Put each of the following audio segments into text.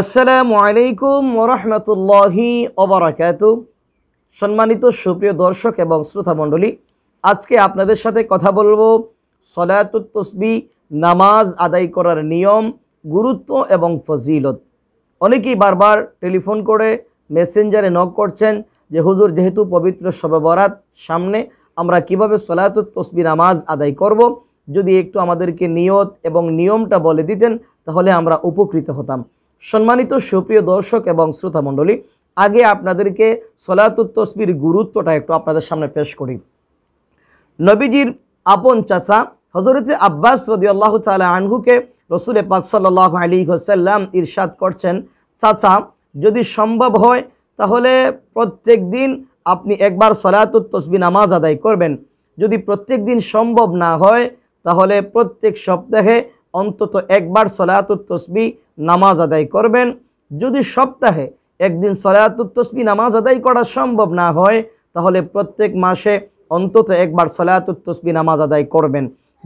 আসসালামু আলাইকুম ওরহমতুল্লাহি অবরাকাত সম্মানিত সুপ্রিয় দর্শক এবং শ্রোতামণ্ডলী আজকে আপনাদের সাথে কথা বলবো সলায়াতুল তসবি নামাজ আদায় করার নিয়ম গুরুত্ব এবং ফজিলত অনেকেই বারবার টেলিফোন করে মেসেঞ্জারে নক করছেন যে হুজুর যেহেতু পবিত্র শবে বরাত সামনে আমরা কিভাবে সলায়াতুল তসবি নামাজ আদায় করব। যদি একটু আমাদেরকে নিয়ত এবং নিয়মটা বলে দিতেন তাহলে আমরা উপকৃত হতাম সম্মানিত সুপ্রিয় দর্শক এবং শ্রোতা মণ্ডলী আগে আপনাদেরকে সলাতুত তসবির গুরুত্বটা একটু আপনাদের সামনে পেশ করি নবীজির আপন চাচা হজরত আব্বাস রদি আল্লাহ তালা আনহুকে রসুলে পাক সাল্লাহ আলী হোসাল্লাম ইরশাদ করছেন চাচা যদি সম্ভব হয় তাহলে প্রত্যেক দিন আপনি একবার সলাতুত তসবি নামাজ আদায় করবেন যদি প্রত্যেক দিন সম্ভব না হয় তাহলে প্রত্যেক সপ্তাহে অন্তত একবার সলায়াতুর তসবি নামাজ আদায় করবেন যদি সপ্তাহে একদিন সলায়াতুর তসবি নামাজ আদায় করা সম্ভব না হয় তাহলে প্রত্যেক মাসে অন্তত একবার সলায়াতুর তসবি নামাজ আদায় করবেন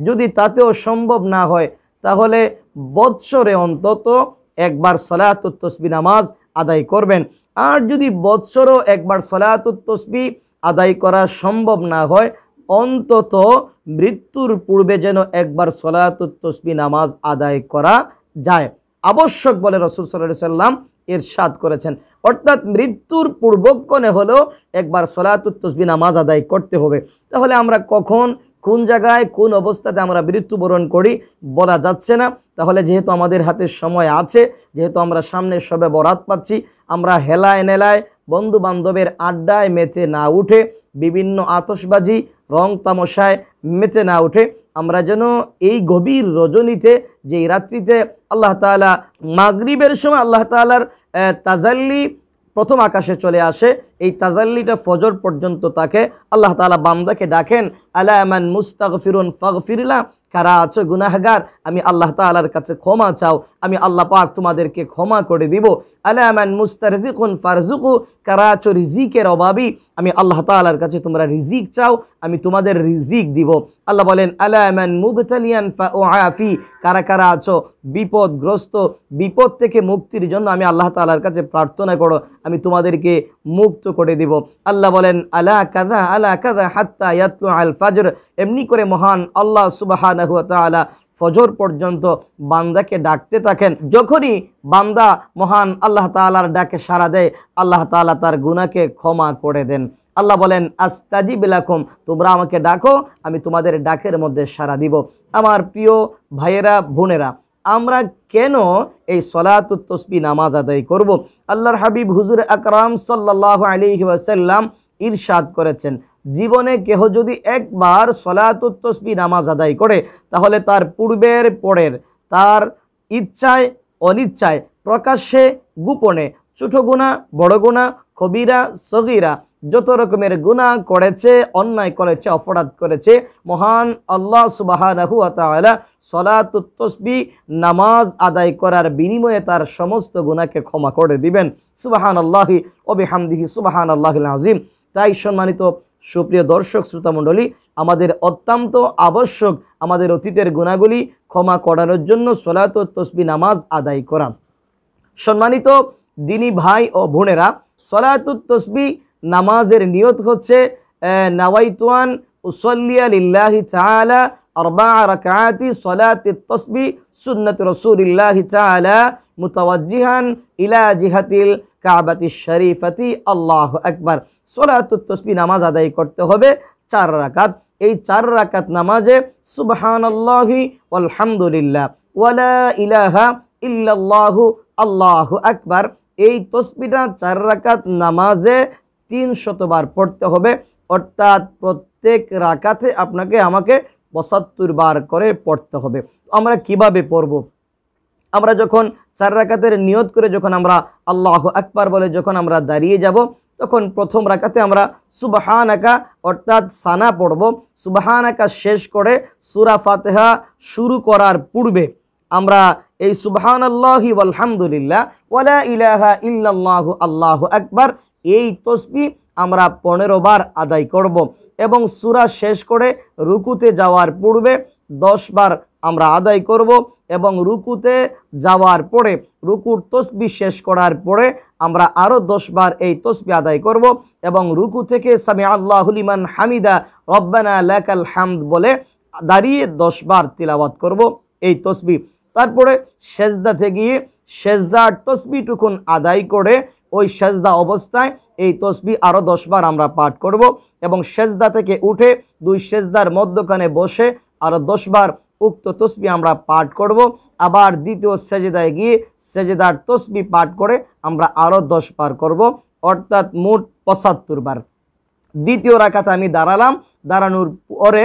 যদি তাতেও সম্ভব না হয় তাহলে বৎসরে অন্তত একবার সলায়াতুর তসবি নামাজ আদায় করবেন আর যদি বৎসরও একবার সলায়াতুর তসবি আদায় করা সম্ভব না হয় অন্তত মৃত্যুর পূর্বে যেন একবার সলায়াতুত তসবি নামাজ আদায় করা যায় আবশ্যক বলে রসুল সাল্লা সাল্লাম সাদ করেছেন অর্থাৎ মৃত্যুর পূর্বক্ষণে হলেও একবার সলায়াতুত তসবি নামাজ আদায় করতে হবে তাহলে আমরা কখন কোন জায়গায় কোন অবস্থাতে আমরা মৃত্যুবরণ করি বলা যাচ্ছে না তাহলে যেহেতু আমাদের হাতে সময় আছে যেহেতু আমরা সামনে সবে বরাত পাচ্ছি আমরা হেলায় নেলায় বন্ধু বান্ধবের আড্ডায় মেতে না উঠে বিভিন্ন আতসবাজি রং তামশায় মেতে না ওঠে আমরা যেন এই গভীর রজনীতে যেই রাত্রিতে আল্লাহ তালা মাগরিবের সময় আল্লাহ তালার তাজাল্লি প্রথম আকাশে চলে আসে এই তাজাল্লিটা ফজর পর্যন্ত তাকে আল্লাহ তালা বামদাকে ডাকেন আলা আমান মুস্তাক ফিরুন ফাগ ফিরিলা কারা আছো গুনাহগার আমি আল্লাহ তালার কাছে ক্ষমা চাও আমি আল্লাহ পাক তোমাদেরকে ক্ষমা করে দিব আলামান মুস্তারজিকুন ফারজুকু কারা আছো রিজিকের অভাবই আমি আল্লাহ তালার কাছে তোমরা রিজিক চাও আমি তোমাদের রিজিক দিব আল্লাহ বলেন আলামান মুবতালিয়ান ফাআফি কারা কারা আছো বিপদগ্রস্ত বিপদ থেকে মুক্তির জন্য আমি আল্লাহ তালার কাছে প্রার্থনা করো আমি তোমাদেরকে মুক্ত করে দিব আল্লাহ বলেন আলা কাদা আলা কাদা হাত্তা ইয়াতলু আল ফাজর এমনি করে মহান আল্লাহ সুবাহ ফজর পর্যন্ত বান্দাকে ডাকতে থাকেন যখনই বান্দা মহান আল্লাহ তালার ডাকে সাড়া দেয় আল্লাহ তাআলা তার গুণাকে ক্ষমা করে দেন আল্লাহ বলেন আস্তাজি বিলাকুম তোমরা আমাকে ডাকো আমি তোমাদের ডাকের মধ্যে সাড়া দিব আমার প্রিয় ভাইয়েরা বোনেরা আমরা কেন এই সলাত তসবি নামাজ আদায় করব। আল্লাহর হাবিব হুজুর আকরাম সাল্লাহ আলী ওয়াসাল্লাম ইরশাদ করেছেন জীবনে কেহ যদি একবার সলাত তসবি নামাজ আদায় করে তাহলে তার পূর্বের পরের তার ইচ্ছায় অনিচ্ছায় প্রকাশ্যে গোপনে ছোটো গোনা বড় গোনা কবিরা সগিরা যত রকমের গুণা করেছে অন্যায় করেছে অপরাধ করেছে মহান আল্লাহ সুবাহ সলাতসবি নামাজ আদায় করার বিনিময়ে তার সমস্ত গুণাকে ক্ষমা করে দিবেন সুবাহান আল্লাহি অবিহামদিহি সুবাহান আল্লাহ আজিম তাই সম্মানিত সুপ্রিয় দর্শক শ্রোতামণ্ডলী আমাদের অত্যন্ত আবশ্যক আমাদের অতীতের গুণাগুলি ক্ষমা করানোর জন্য সলাত তসবি নামাজ আদায় করা সম্মানিত দিনী ভাই ও বোনেরা সলাতুত তসবি নামাজের নিয়ত হচ্ছে নাওয়াইতুয়ান উসল্লিয়া লিল্লাহি তাআলা আরবা রাকাতি সলাতি তসবি সুন্নত রসুলিল্লাহি তাআলা মুতাওয়াজ্জিহান ইলা জিহাতিল কাবাতি শরীফাতি আল্লাহ আকবার সলাতুত তসবি নামাজ আদায় করতে হবে চার রাকাত এই চার রাকাত নামাজে সুবহানাল্লাহি আলহামদুলিল্লাহ ওয়ালা ইলাহা ইল্লাল্লাহু আল্লাহু আকবার এই তসবিটা চার রাকাত নামাজে তিন শতবার পড়তে হবে অর্থাৎ প্রত্যেক রাকাতে আপনাকে আমাকে পঁচাত্তর বার করে পড়তে হবে আমরা কিভাবে পড়ব আমরা যখন চার রাকাতের নিয়ত করে যখন আমরা আল্লাহ আকবার বলে যখন আমরা দাঁড়িয়ে যাব তখন প্রথম রাকাতে আমরা সুবাহান আঁকা অর্থাৎ সানা পড়ব সুবাহান আঁকা শেষ করে সুরা ফাতেহা শুরু করার পূর্বে আমরা এই সুবাহান আল্লাহি আলহামদুলিল্লাহ ওয়ালা ইলাহা ইল্লাল্লাহু আল্লাহ আকবার এই তসবি আমরা পনেরো বার আদায় করব এবং সুরা শেষ করে রুকুতে যাওয়ার পূর্বে দশ বার আমরা আদায় করব এবং রুকুতে যাওয়ার পরে রুকুর তসবি শেষ করার পরে আমরা আরও দশবার এই তসবি আদায় করব এবং রুকু থেকে সামি আল্লাহলিমান হামিদা রব্বানা লেকাল হামদ বলে দাঁড়িয়ে দশবার তিলাবাত করব এই তসবি তারপরে থেকে গিয়ে সেজদার তসবিটুকুন আদায় করে ওই সেজদা অবস্থায় এই তসবি আরও দশবার আমরা পাঠ করব এবং সেজদা থেকে উঠে দুই সেজদার মধ্যখানে বসে আরও দশবার উক্ত তসবি আমরা পাঠ করব আবার দ্বিতীয় সেজেদায় গিয়ে সেজেদার তসবি পাঠ করে আমরা আরও দশ বার করব অর্থাৎ মোট পঁচাত্তর বার দ্বিতীয় রাখাতে আমি দাঁড়ালাম দাঁড়ানোর পরে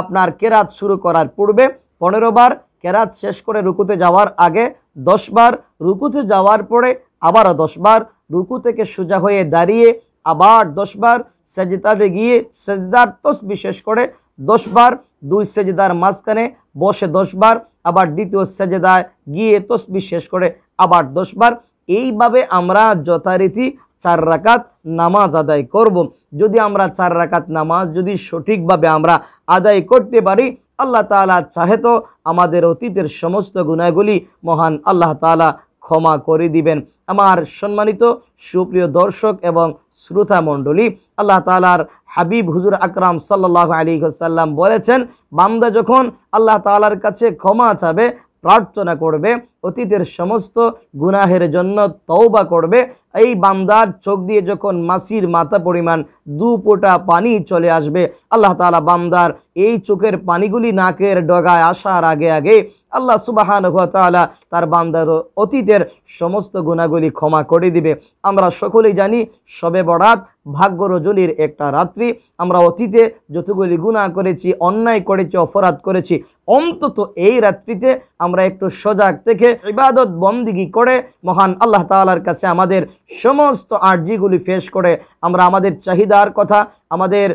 আপনার কেরাত শুরু করার পূর্বে পনেরো বার কেরাত শেষ করে রুকুতে যাওয়ার আগে দশবার রুকুতে যাওয়ার পরে আবারও দশবার রুকু থেকে সোজা হয়ে দাঁড়িয়ে আবার দশবার সেজদাতে গিয়ে সেজদার তস বিশেষ করে দশবার দুই সেজদার মাঝখানে বসে দশবার আবার দ্বিতীয় সেজেদায় গিয়ে তস বিশেষ করে আবার দশবার এইভাবে আমরা যথারীতি চার রাকাত নামাজ আদায় করব। যদি আমরা চার রাকাত নামাজ যদি সঠিকভাবে আমরা আদায় করতে পারি আল্লাহ তালা চাহে তো আমাদের অতীতের সমস্ত গুণাগুলি মহান আল্লাহ তালা ক্ষমা করে দিবেন আমার সম্মানিত সুপ্রিয় দর্শক এবং শ্রোতা মণ্ডলী আল্লাহ তালার হাবিব হুজুর আকরাম সাল্লাহ আলী সাল্লাম বলেছেন বান্দা যখন আল্লাহ তালার কাছে ক্ষমা চাবে প্রার্থনা করবে অতীতের সমস্ত গুনাহের জন্য তওবা করবে এই বান্দার চোখ দিয়ে যখন মাসির মাথা পরিমাণ দু পোটা পানি চলে আসবে আল্লাহ তালা বান্দার এই চোখের পানিগুলি নাকের ডগায় আসার আগে আগে আল্লাহ সুবাহান তালা তার বান্দার অতীতের সমস্ত গুণাগুলি ক্ষমা করে দিবে আমরা সকলেই জানি সবে বরাত ভাগ্য রজনীর একটা রাত্রি আমরা অতীতে যতগুলি গুণা করেছি অন্যায় করেছি অপরাধ করেছি অন্তত এই রাত্রিতে আমরা একটু সজাগ থেকে ইবাদত বন্দিগি করে মহান আল্লাহ তালার কাছে আমাদের সমস্ত আর্জিগুলি ফেস করে আমরা আমাদের চাহিদার কথা আমাদের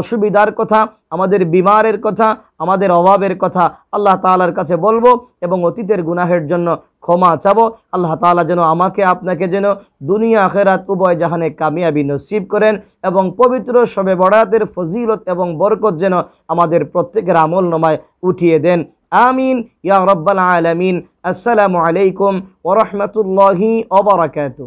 অসুবিধার কথা আমাদের বিমারের কথা আমাদের অভাবের কথা আল্লাহ তালার কাছে বলবো এবং অতীতের গুনাহের জন্য ক্ষমা চাবো আল্লাহ তালা যেন আমাকে আপনাকে যেন দুনিয়া আখেরাত উভয় জাহানে কামিয়াবি নসিব করেন এবং পবিত্র সবে বরাতের ফজিলত এবং বরকত যেন আমাদের প্রত্যেকের আমল নমায় উঠিয়ে দেন আমিন ইয়া রব্বাল আলমিন আসসালামু আলাইকুম ওরহমতুল্লাহি অবরাকাত